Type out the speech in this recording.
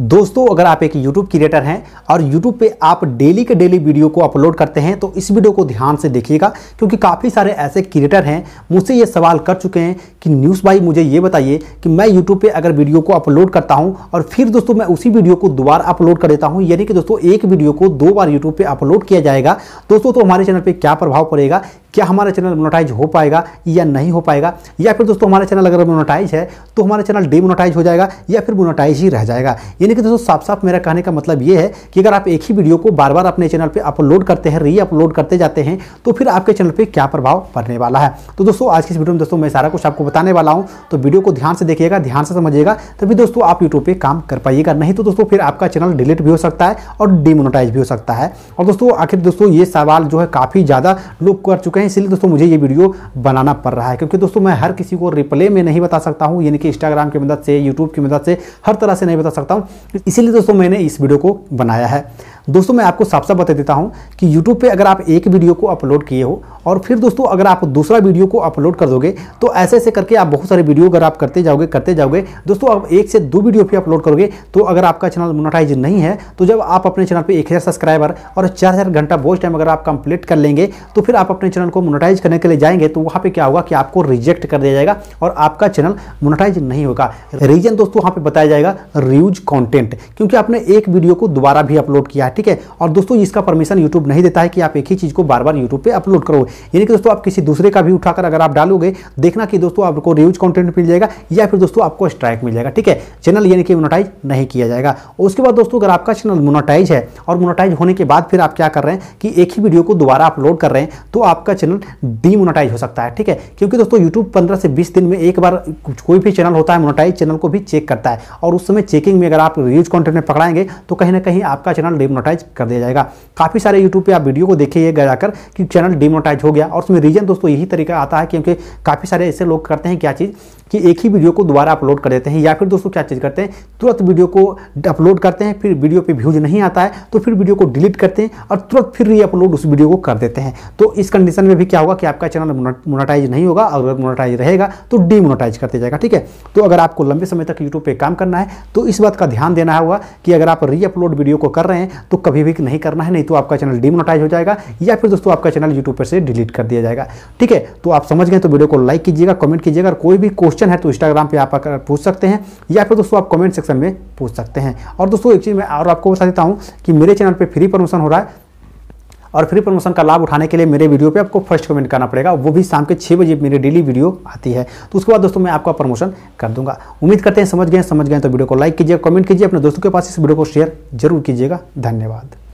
दोस्तों अगर आप एक YouTube क्रिएटर हैं और YouTube पे आप डेली के डेली वीडियो को अपलोड करते हैं तो इस वीडियो को ध्यान से देखिएगा क्योंकि काफ़ी सारे ऐसे क्रिएटर हैं मुझसे ये सवाल कर चुके हैं कि न्यूज़ भाई मुझे ये बताइए कि मैं YouTube पे अगर वीडियो को अपलोड करता हूँ और फिर दोस्तों मैं उसी वीडियो को दोबारा अपलोड कर देता हूँ यानी कि दोस्तों एक वीडियो को दो बार यूट्यूब पर अपलोड किया जाएगा दोस्तों तो हमारे चैनल पर क्या प्रभाव पड़ेगा क्या हमारा चैनल मोनोटाइज हो पाएगा या नहीं हो पाएगा या फिर दोस्तों हमारा चैनल अगर मोनोटाइज है तो हमारा चैनल डीमोनोटाइज हो जाएगा या फिर मोनोटाइज ही रह जाएगा यानी कि दोस्तों साफ साफ मेरा कहने का मतलब ये है कि अगर आप एक ही वीडियो को बार बार अपने चैनल पर अपलोड करते हैं री अपलोड करते जाते हैं तो फिर आपके चैनल पर क्या प्रभाव पड़ने वाला है तो दोस्तों आज की इस वीडियो में दोस्तों मैं सारा कुछ आपको बताने वाला हूँ तो वीडियो को ध्यान से देखिएगा ध्यान से समझिएगा तभी दोस्तों आप यूट्यूब पर काम कर पाइएगा नहीं तो दोस्तों फिर आपका चैनल डिलीट भी हो सकता है और डिमोनोटाइज भी हो सकता है और दोस्तों आखिर दोस्तों ये सवाल जो है काफ़ी ज़्यादा लोग कर चुके हैं इसलिए दोस्तों मुझे ये वीडियो बनाना पड़ रहा है क्योंकि दोस्तों मैं हर किसी को रिप्ले में नहीं बता सकता हूँ यानी कि इंस्टाग्राम की मदद से यूट्यूब की मदद से हर तरह से नहीं बता सकता हूँ इसीलिए दोस्तों मैंने इस वीडियो को बनाया है दोस्तों मैं आपको साफ साफ बता देता हूँ कि यूट्यूब पे अगर आप एक वीडियो को अपलोड किए हो और फिर दोस्तों अगर आप दूसरा वीडियो को अपलोड कर दोगे तो ऐसे ऐसे करके आप बहुत सारे वीडियो अगर आप करते जाओगे करते जाओगे दोस्तों आप एक से दो वीडियो भी अपलोड करोगे तो अगर आपका चैनल मोनोटाइज नहीं है तो जब आप अपने चैनल पर एक सब्सक्राइबर और चार घंटा बोस्ट टाइम अगर आप कंप्लीट कर लेंगे तो फिर आप अपने चैनल को मोनोटाइज करने के लिए जाएंगे तो वहाँ पर क्या होगा कि आपको रिजेक्ट कर दिया जाएगा और आपका चैनल मोनोटाइज नहीं होगा रीजन दोस्तों वहाँ पर बताया जाएगा रियूज कॉन्टेंट क्योंकि आपने एक वीडियो को दोबारा भी अपलोड किया है ठीक है और दोस्तों इसका परमिशन यूट्यूब नहीं देता है कि आप एक ही चीज़ को बार बार यूट्यूब पर अपलोड करो यानी कि दोस्तों आप किसी दूसरे का भी उठाकर अगर आप डालोगे देखना कि दोस्तों आपको रिव्यूज कॉन्टेंट मिल जाएगा या फिर दोस्तों आपको स्ट्राइक मिल जाएगा ठीक है चैनल यानी कि मोनोटाइज नहीं किया जाएगा उसके बाद दोस्तों अगर आपका चैनल मोनोटाइज है और मोनोटाइज होने के बाद फिर आप क्या कर रहे हैं कि एक ही वीडियो को दोबारा अपलोड कर रहे हैं तो आपका चैनल डीमोनोटाइज हो सकता है ठीक है क्योंकि दोस्तों यूट्यूब पंद्रह से बीस दिन में एक बार कोई भी चैनल होता है मोनोटाइज चैनल को भी चेक करता है और उस समय चेकिंग में अगर आप रिव्यूज कॉन्टेंट में पकड़ाएंगे तो कहीं ना कहीं आपका चैनल डीमोटाइज डिमोनोटाइज कर दिया जाएगा काफ़ी सारे यूट्यूब पर आप वीडियो को देखिए जाकर कि चैनल डिमोनोटाइज हो गया और उसमें रीज़न दोस्तों यही तरीका आता है क्योंकि काफ़ी सारे ऐसे लोग करते हैं क्या चीज़ कि एक ही वीडियो को दोबारा अपलोड कर देते हैं या फिर दोस्तों क्या चीज़ करते हैं तुरंत वीडियो को अपलोड करते हैं फिर वीडियो पे व्यूज नहीं आता है तो फिर वीडियो को डिलीट करते हैं और तुरंत फिर रीअपलोड उस वीडियो को कर देते हैं तो इस कंडीशन में भी क्या होगा कि आपका चैनल मोनाटाइज नहीं होगा अगर मोनाटाइज रहेगा तो कर करते जाएगा ठीक है तो अगर आपको लंबे समय तक यूट्यूब पर काम करना है तो इस बात का ध्यान देना होगा कि अगर आप रीअपलोड वीडियो को कर रहे हैं तो तो कभी भी नहीं करना है नहीं तो आपका चैनल डिमोनोटाइज हो जाएगा या फिर दोस्तों आपका चैनल यूट्यूब पर से डिलीट कर दिया जाएगा ठीक है तो आप समझ गए तो वीडियो को लाइक कीजिएगा कमेंट कीजिएगा और कोई भी क्वेश्चन है तो इंस्टाग्राम पर आप पूछ सकते हैं या फिर दोस्तों आप कमेंट सेक्शन में पूछ सकते हैं और दोस्तों एक चीज़ मैं और आपको बता देता हूँ कि मेरे चैनल पर फ्री प्रमोशन हो रहा है और फ्री प्रमोशन का लाभ उठाने के लिए मेरे वीडियो पे आपको फर्स्ट कमेंट करना पड़ेगा वो भी शाम के छः बजे मेरी डेली वीडियो आती है तो उसके बाद दोस्तों मैं आपका प्रमोशन कर दूंगा उम्मीद करते हैं समझ गए समझ गए तो वीडियो को लाइक कीजिए कमेंट कीजिए अपने दोस्तों के पास इस वीडियो को शेयर जरूर कीजिएगा धन्यवाद